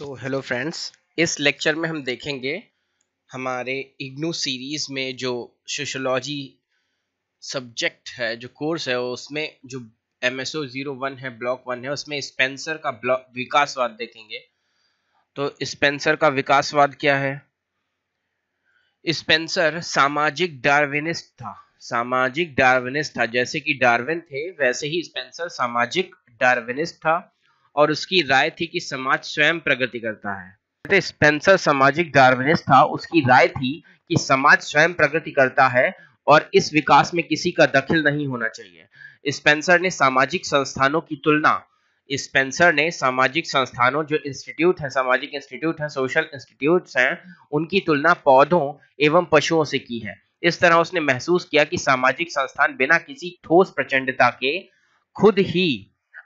सो hello friends इस lecture में हम देखेंगे हमारे इग्नू सीरीज़ में जो सोशोलॉजी सब्जेक्ट है जो कोर्स है उसमें जो M S O zero one है ब्लॉक वन है उसमें स्पेंसर का ब्लॉक विकासवाद देखेंगे तो स्पेंसर का विकासवाद क्या है स्पेंसर सामाजिक डार्विनिस्ट था सामाजिक डार्विनिस्ट था जैसे कि डार्विन थे वैसे ही स्पेंसर सामाजिक डार्विनिस्ट था और उसकी राय थी कि समाज स्वयं प्रगति करता है स्पेंसर सामाजिक डार्विनिस्ट था उसकी राय थी कि समाज स्वयं प्रगति करता है और इस विकास में किसी का दखल नहीं होना चाहिए स्पेंसर ने सामाजिक संस्थानों की तुलना स्पेंसर ने सामाजिक संस्थानों जो इंस्टीट्यूट है सामाजिक इंस्टीट्यूट है सोशल इंस्टीट्यूट हैं उनकी तुलना पौधों एवं पशुओं से की है इस तरह उसने महसूस किया कि सामाजिक संस्थान बिना किसी ठोस प्रचंडता के खुद ही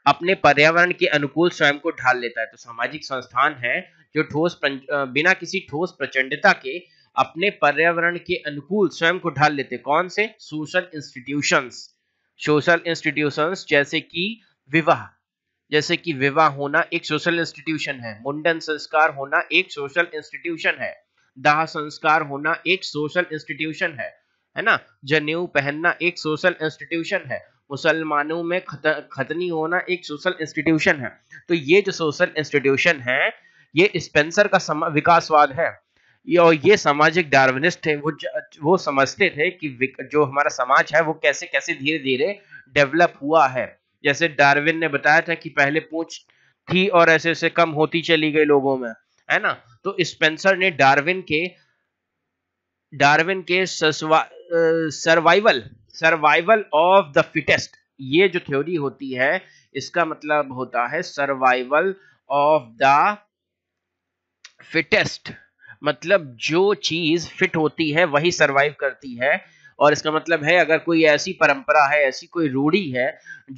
अपने पर्यावरण के अनुकूल स्वयं को ढाल लेता है तो सामाजिक संस्थान है जो ठोस बिना किसी ठोस प्रचंडता के अपने पर्यावरण के अनुकूल स्वयं को ढाल लेते कौन से सोशल इंस्टीट्यूशंस सोशल इंस्टीट्यूशंस जैसे कि विवाह जैसे कि विवाह होना एक सोशल इंस्टीट्यूशन है मुंडन संस्कार होना एक सोशल इंस्टीट्यूशन है दाह संस्कार होना एक सोशल इंस्टीट्यूशन है है ना जनेऊ पहनना एक सोशल इंस्टीट्यूशन है मुसलमानों में खत, खतनी होना एक सोशल इंस्टीट्यूशन है तो ये जो सोशल इंस्टीट्यूशन है ये स्पेंसर का विकासवाद है और ये सामाजिक डार्विनिस्ट थे वो वो समझते थे कि जो हमारा समाज है वो कैसे कैसे धीरे धीरे डेवलप हुआ है जैसे डार्विन ने बताया था कि पहले पूछ थी और ऐसे ऐसे कम होती चली गई लोगों में है ना तो स्पेंसर ने डार्विन के डार्विन के survival survival of the fittest ये जो थ्योरी होती है इसका मतलब होता है सर्वाइवल ऑफ द फिटेस्ट मतलब जो चीज फिट होती है वही सर्वाइव करती है और इसका मतलब है अगर कोई ऐसी परंपरा है ऐसी कोई रूढ़ी है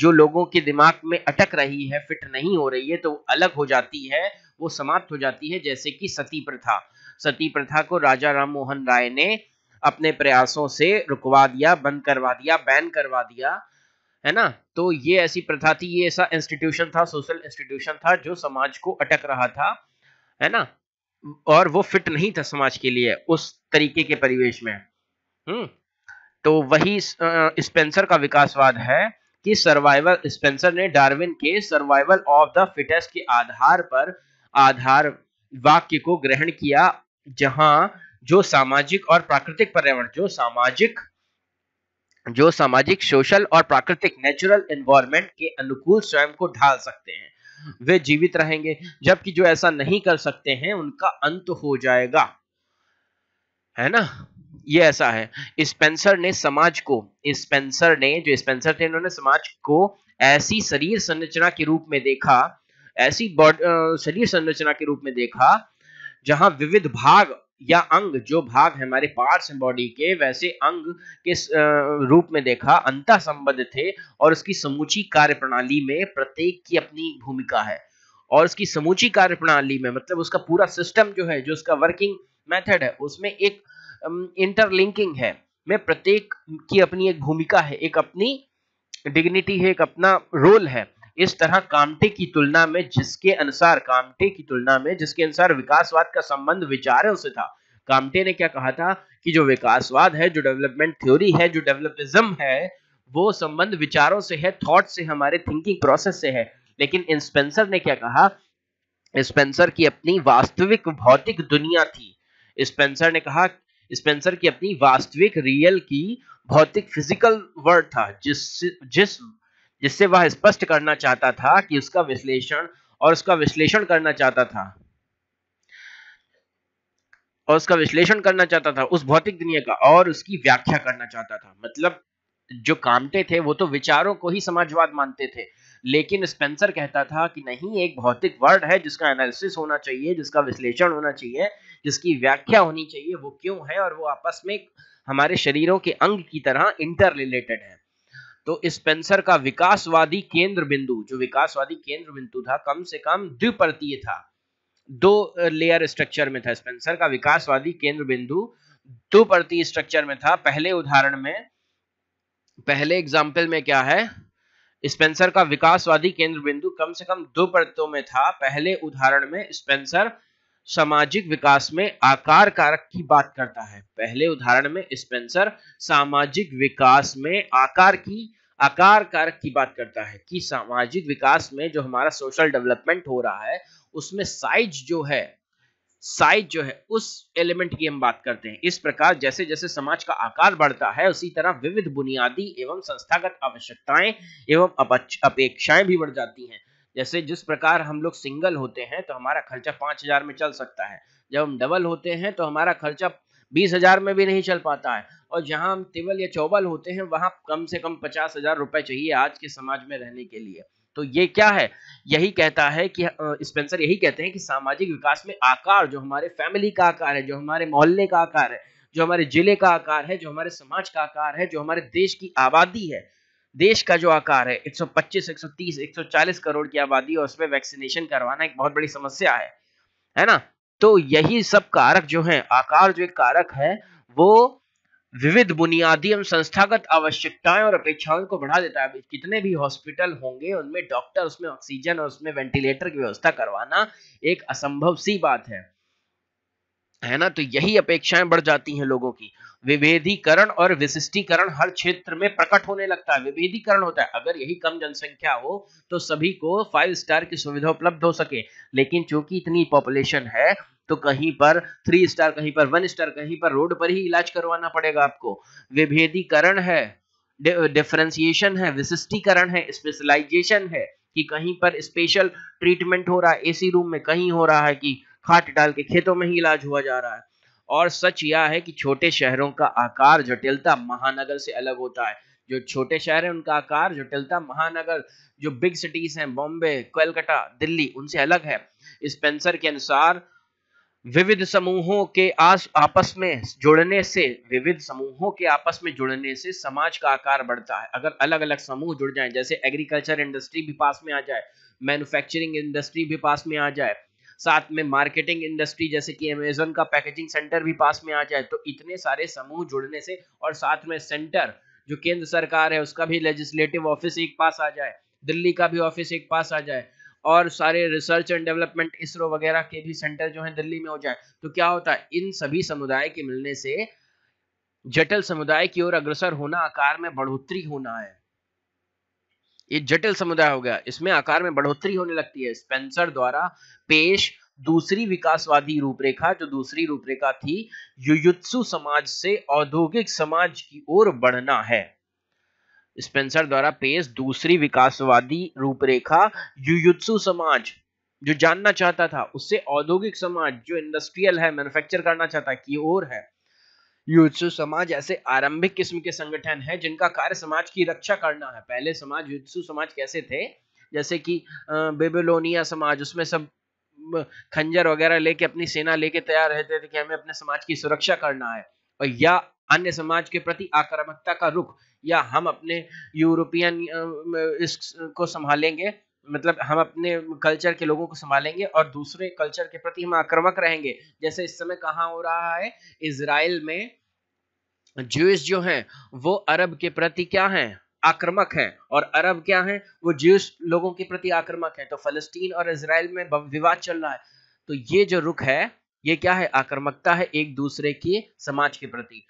जो लोगों के दिमाग में अटक रही है फिट नहीं हो रही है तो अलग हो जाती है वो समाप्त हो जाती है जैसे कि सती प्रथा सती प्रथा को राजा राम मोहन राय ने अपने प्रयासों से रुकवा दिया बंद करवा दिया बैन करवा दिया है ना तो ये ऐसी प्रथा थी ये ऐसा इंस्टीट्यूशन था सोशल इंस्टीट्यूशन था जो समाज को अटक रहा था है ना और वो फिट नहीं था समाज के लिए उस तरीके के परिवेश में हम्म तो वही स्पेंसर का विकासवाद है कि सर्वाइवल स्पेंसर ने डार्विन के सर्वाइवल ऑफ द फिटेस्ट के आधार पर आधार वाक्य को ग्रहण किया जहां जो सामाजिक और प्राकृतिक पर्यावरण जो सामाजिक जो सामाजिक सोशल और प्राकृतिक नेचुरल एनवायरमेंट के अनुकूल स्वयं को ढाल सकते हैं वे जीवित रहेंगे जबकि जो ऐसा नहीं कर सकते हैं उनका अंत हो जाएगा है ना ये ऐसा है स्पेंसर ने समाज को स्पेंसर ने जो स्पेंसर थे इन्होंने समाज को ऐसी शरीर संरचना के रूप में देखा ऐसी शरीर संरचना के रूप में देखा जहां विविध भाग या अंग जो भाग हमारे पार्ट्स हैं बॉडी के वैसे अंग के रूप में देखा अंत संबद्ध थे और उसकी समूची कार्य प्रणाली में प्रत्येक की अपनी भूमिका है और उसकी समूची कार्य प्रणाली में मतलब उसका पूरा सिस्टम जो है जो उसका वर्किंग मेथड है उसमें एक इंटरलिंकिंग है में प्रत्येक की अपनी एक भूमिका है एक अपनी डिग्निटी है एक अपना रोल है इस तरह कामटे की तुलना में जिसके अनुसार कामटे की तुलना में जिसके अनुसार विकासवाद का संबंध विचारों से था कामटे ने क्या कहा था कि जो विकासवाद है जो डेवलपमेंट थ्योरी है जो डेवलपिज्म है वो संबंध विचारों से है थॉट से हमारे थिंकिंग प्रोसेस से है लेकिन स्पेंसर ने क्या कहा स्पेंसर की अपनी वास्तविक भौतिक दुनिया थी स्पेंसर ने कहा स्पेंसर की अपनी वास्तविक रियल की भौतिक फिजिकल वर्ड था जिस जिस जिससे वह स्पष्ट करना चाहता था कि उसका विश्लेषण और उसका विश्लेषण करना चाहता था और उसका विश्लेषण करना चाहता था उस भौतिक दुनिया का और उसकी व्याख्या करना चाहता था मतलब जो कामते थे वो तो विचारों को ही समाजवाद मानते थे लेकिन स्पेंसर कहता था कि नहीं एक भौतिक वर्ड है जिसका एनालिसिस होना चाहिए जिसका विश्लेषण होना चाहिए जिसकी व्याख्या होनी चाहिए वो क्यों है और वो आपस में हमारे शरीरों के अंग की तरह इंटर रिलेटेड है तो स्पेंसर का विकासवादी केंद्र बिंदु जो विकासवादी केंद्र बिंदु था कम से कम द्विपर्तीय था दो लेयर स्ट्रक्चर में था स्पेंसर का विकासवादी केंद्र बिंदु दो प्रति स्ट्रक्चर में था पहले उदाहरण में पहले एग्जाम्पल में क्या है स्पेंसर का विकासवादी केंद्र बिंदु कम से कम दो परतों में था पहले उदाहरण में स्पेंसर सामाजिक विकास में आकार कारक की बात करता है पहले उदाहरण में स्पेंसर सामाजिक विकास में आकार की आकार कारक की बात करता है कि सामाजिक विकास में जो हमारा सोशल डेवलपमेंट हो रहा है उसमें साइज जो है साइज जो है उस एलिमेंट की हम बात करते हैं इस प्रकार जैसे जैसे समाज का आकार बढ़ता है उसी तरह विविध बुनियादी एवं संस्थागत आवश्यकताएं एवं अपेक्षाएं भी बढ़ जाती हैं जैसे जिस प्रकार हम लोग सिंगल होते हैं तो हमारा खर्चा पांच हजार में चल सकता है जब हम डबल होते हैं तो हमारा खर्चा बीस हजार में भी नहीं चल पाता है और जहाँ हम तिवल या चौबल होते हैं वहां कम से कम पचास हजार रुपए चाहिए आज के समाज में रहने के लिए तो ये क्या है यही कहता है कि स्पेंसर यही कहते हैं कि सामाजिक विकास में आकार जो हमारे फैमिली का आकार है जो हमारे मोहल्ले का आकार है जो हमारे जिले का आकार है जो हमारे समाज का आकार है जो हमारे देश की आबादी है देश का जो आकार है 125, 130, 140 करोड़ की आबादी और उसमें वैक्सीनेशन करवाना एक बहुत बड़ी समस्या है है ना तो यही सब कारक जो है आकार जो एक कारक है वो विविध बुनियादी एवं संस्थागत आवश्यकताएं और अपेक्षाओं को बढ़ा देता है कितने भी हॉस्पिटल होंगे उनमें डॉक्टर उसमें ऑक्सीजन और उसमें वेंटिलेटर की व्यवस्था करवाना एक असंभव सी बात है है ना तो यही अपेक्षाएं बढ़ जाती हैं लोगों की विभेदीकरण और विशिष्टीकरण हर क्षेत्र में प्रकट होने लगता है विभेदीकरण होता है अगर यही कम जनसंख्या हो तो सभी को फाइव स्टार की सुविधा उपलब्ध हो सके लेकिन चूंकि इतनी पॉपुलेशन है तो कहीं पर थ्री स्टार कहीं पर वन स्टार कहीं पर रोड पर ही इलाज करवाना पड़ेगा आपको विभेदीकरण है डिफ्रेंसिएशन है विशिष्टीकरण है स्पेशलाइजेशन है कि कहीं पर स्पेशल ट्रीटमेंट हो रहा है एसी रूम में कहीं हो रहा है कि खाट डाल के खेतों में ही इलाज हुआ जा रहा है और सच यह है कि छोटे शहरों का आकार जटिलता महानगर से अलग होता है जो छोटे शहर हैं उनका आकार जटिलता महानगर जो बिग सिटीज हैं बॉम्बे कोलकाता दिल्ली उनसे अलग है स्पेंसर के अनुसार विविध समूहों के आस आपस में जुड़ने से विविध समूहों के आपस में जुड़ने से समाज का आकार बढ़ता है अगर अलग अलग समूह जुड़ जाए जैसे एग्रीकल्चर इंडस्ट्री भी पास में आ जाए मैन्युफैक्चरिंग इंडस्ट्री भी पास में आ जाए साथ में मार्केटिंग इंडस्ट्री जैसे कि अमेजोन का पैकेजिंग सेंटर भी पास में आ जाए तो इतने सारे समूह जुड़ने से और साथ में सेंटर जो केंद्र सरकार है उसका भी लेजिस्लेटिव ऑफिस एक पास आ जाए दिल्ली का भी ऑफिस एक पास आ जाए और सारे रिसर्च एंड डेवलपमेंट इसरो वगैरह के भी सेंटर जो है दिल्ली में हो जाए तो क्या होता है इन सभी समुदाय के मिलने से जटिल समुदाय की ओर अग्रसर होना आकार में बढ़ोतरी होना है ये जटिल समुदाय हो गया इसमें आकार में बढ़ोतरी होने लगती है स्पेंसर द्वारा पेश दूसरी विकासवादी रूपरेखा जो दूसरी रूपरेखा थी युयुत्सु समाज से औद्योगिक समाज की ओर बढ़ना है स्पेंसर द्वारा पेश दूसरी विकासवादी रूपरेखा युयुत्सु समाज जो जानना चाहता था उससे औद्योगिक समाज जो इंडस्ट्रियल है मैन्युफैक्चर करना चाहता है की ओर है युत्सु समाज ऐसे आरंभिक किस्म के संगठन है जिनका कार्य समाज की रक्षा करना है पहले समाज युत्सु समाज कैसे थे जैसे कि बेबेलोनिया समाज उसमें सब खंजर वगैरह लेके अपनी सेना लेके तैयार रहते थे कि हमें अपने समाज की सुरक्षा करना है और या अन्य समाज के प्रति आक्रामकता का रुख या हम अपने यूरोपियन इसको संभालेंगे मतलब हम अपने कल्चर के लोगों को संभालेंगे और दूसरे कल्चर के प्रति हम आक्रमक रहेंगे जैसे इस समय कहाँ हो रहा है इसराइल में ज्यूस जो हैं वो अरब के प्रति क्या हैं आक्रमक हैं और अरब क्या हैं वो ज्यूस लोगों के प्रति आक्रमक हैं तो फलस्तीन और इसराइल में विवाद चल रहा है तो ये जो रुख है ये क्या है आक्रमकता है एक दूसरे के समाज के प्रति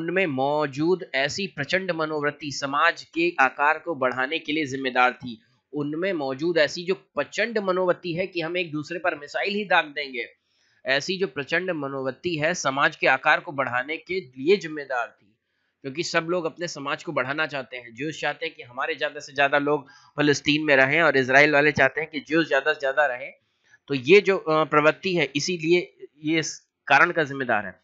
उनमें मौजूद ऐसी प्रचंड मनोवृत्ति समाज के आकार को बढ़ाने के लिए जिम्मेदार थी उनमें मौजूद ऐसी जो प्रचंड मनोवृत्ति है कि हम एक दूसरे पर मिसाइल ही दाग देंगे ऐसी जो प्रचंड मनोवृत्ति है समाज के आकार को बढ़ाने के लिए जिम्मेदार थी क्योंकि सब लोग अपने समाज को बढ़ाना चाहते हैं जो चाहते हैं कि हमारे ज़्यादा से ज़्यादा लोग फलस्तीन में रहें और इसराइल वाले चाहते हैं कि जो ज़्यादा से ज़्यादा रहें तो ये जो प्रवृत्ति है इसीलिए ये इस कारण का जिम्मेदार है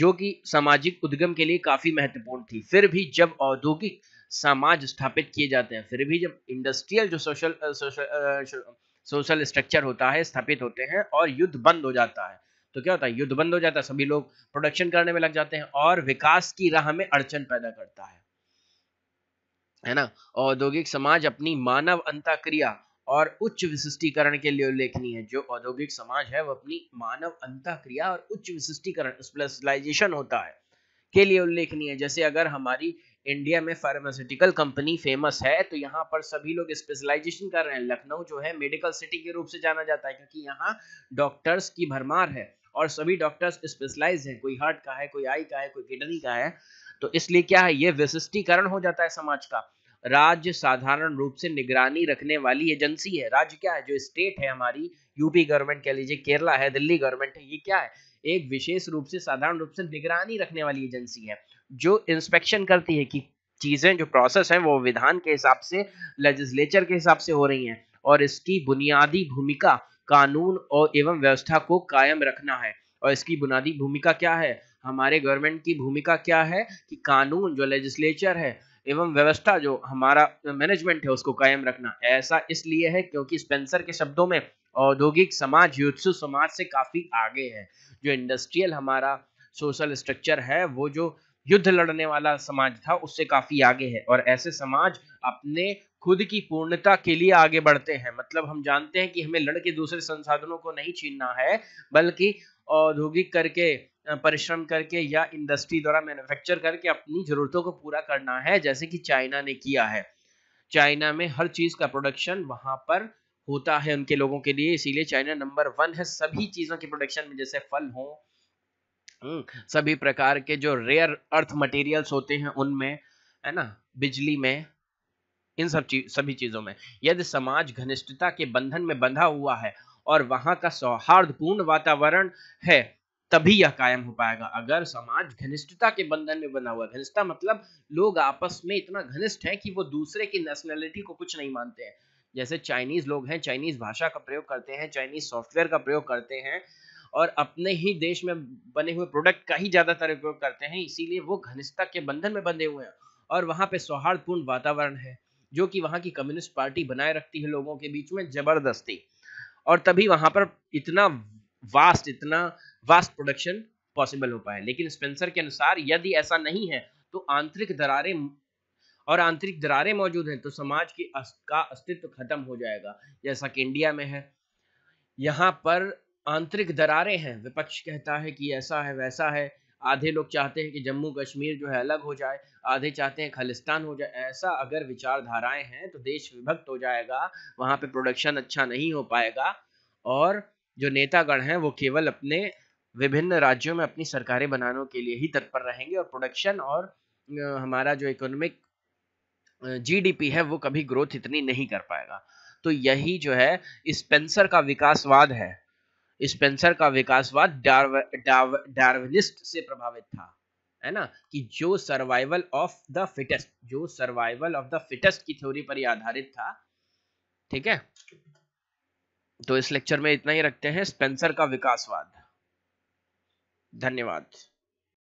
जो कि सामाजिक उद्गम के लिए काफ़ी महत्वपूर्ण थी फिर भी जब औद्योगिक समाज स्थापित किए जाते हैं फिर भी जब इंडस्ट्रियल जो सोशल सोशल स्ट्रक्चर होता है स्थापित होते हैं और युद्ध बंद हो जाता है तो क्या होता है युद्ध बंद हो जाता है सभी लोग प्रोडक्शन करने में लग जाते हैं और विकास की राह में अड़चन पैदा करता है है ना औद्योगिक समाज अपनी मानव क्रिया और उच्च विशिष्टीकरण के लिए उल्लेखनीय है जो औद्योगिक समाज है वह अपनी मानव अंत क्रिया और उच्च विशिष्टीकरण स्पेशलाइजेशन होता है के लिए उल्लेखनीय है जैसे अगर हमारी इंडिया में फार्मास्यूटिकल कंपनी फेमस है तो यहाँ पर सभी लोग स्पेशलाइजेशन कर रहे हैं लखनऊ जो है मेडिकल सिटी के रूप से जाना जाता है क्योंकि यहाँ डॉक्टर्स की भरमार है और सभी डॉक्टर्स स्पेशलाइज हैं कोई हार्ट का है कोई आई का है कोई किडनी का है तो इसलिए क्या है ये विशिष्टीकरण हो जाता है समाज का राज्य साधारण रूप से निगरानी रखने वाली एजेंसी है राज्य क्या है जो स्टेट है हमारी यूपी गवर्नमेंट कह लीजिए केरला है दिल्ली गवर्नमेंट है ये क्या है एक विशेष रूप से साधारण रूप से निगरानी रखने वाली एजेंसी है जो इंस्पेक्शन करती है कि चीज़ें जो प्रोसेस है वो विधान के हिसाब से लेजिस्लेचर के हिसाब से हो रही है और इसकी बुनियादी भूमिका कानून और एवं व्यवस्था को कायम रखना है और इसकी बुनियादी भूमिका क्या है हमारे गवर्नमेंट की भूमिका क्या है कि कानून जो लेजिस्लेचर है एवं व्यवस्था जो हमारा मैनेजमेंट है उसको कायम रखना ऐसा इसलिए है क्योंकि स्पेंसर के शब्दों में औद्योगिक समाज युत्सु समाज से काफ़ी आगे है जो इंडस्ट्रियल हमारा सोशल स्ट्रक्चर है वो जो युद्ध लड़ने वाला समाज था उससे काफ़ी आगे है और ऐसे समाज अपने खुद की पूर्णता के लिए आगे बढ़ते हैं मतलब हम जानते हैं कि हमें लड़के दूसरे संसाधनों को नहीं छीनना है बल्कि औद्योगिक करके परिश्रम करके या इंडस्ट्री द्वारा मैन्युफैक्चर करके अपनी ज़रूरतों को पूरा करना है जैसे कि चाइना ने किया है चाइना में हर चीज़ का प्रोडक्शन वहां पर होता है उनके लोगों के लिए इसीलिए चाइना नंबर वन है सभी चीज़ों के प्रोडक्शन में जैसे फल हो हम्म, सभी प्रकार के जो रेयर अर्थ मटेरियल्स होते हैं उनमें है ना बिजली में इन सब चीज सभी चीज़ों में यदि समाज घनिष्ठता के बंधन में बंधा हुआ है और वहां का सौहार्दपूर्ण वातावरण है तभी यह कायम हो पाएगा अगर समाज घनिष्ठता के बंधन में बना हुआ घनिष्ठता मतलब लोग आपस में इतना घनिष्ठ है कि वो दूसरे की नेशनैलिटी को कुछ नहीं मानते हैं जैसे चाइनीज लोग हैं चाइनीज भाषा का प्रयोग करते हैं चाइनीज सॉफ्टवेयर का प्रयोग करते हैं और अपने ही देश में बने हुए प्रोडक्ट का ही ज़्यादातर उपयोग करते हैं इसीलिए वो घनिष्ठता के बंधन में बंधे हुए हैं और वहाँ पे सौहार्दपूर्ण वातावरण है जो कि वहाँ की कम्युनिस्ट पार्टी बनाए रखती है लोगों के बीच में जबरदस्ती और तभी वहाँ पर इतना वास्ट इतना वास्ट प्रोडक्शन पॉसिबल हो पाए लेकिन स्पेंसर के अनुसार यदि ऐसा नहीं है तो आंतरिक दरारे और आंतरिक दरारें मौजूद हैं तो समाज की का अस्तित्व खत्म हो जाएगा जैसा कि इंडिया में है यहाँ पर आंतरिक दरारें हैं विपक्ष कहता है कि ऐसा है वैसा है आधे लोग चाहते हैं कि जम्मू कश्मीर जो है अलग हो जाए आधे चाहते हैं खालिस्तान हो जाए ऐसा अगर विचारधाराएं हैं तो देश विभक्त हो जाएगा वहाँ पर प्रोडक्शन अच्छा नहीं हो पाएगा और जो नेतागण हैं वो केवल अपने विभिन्न राज्यों में अपनी सरकारें बनाने के लिए ही तत्पर रहेंगे और प्रोडक्शन और हमारा जो इकोनॉमिक जीडीपी है वो कभी ग्रोथ इतनी नहीं कर पाएगा तो यही जो है स्पेंसर का विकासवाद है स्पेंसर का विकासवाद डार्व, डार्व, डार्विनिस्ट से प्रभावित था है ना कि जो सर्वाइवल ऑफ द फिटेस्ट जो सर्वाइवल ऑफ द फिटेस्ट की थ्योरी पर आधारित था ठीक है तो इस लेक्चर में इतना ही रखते हैं स्पेंसर का विकासवाद धन्यवाद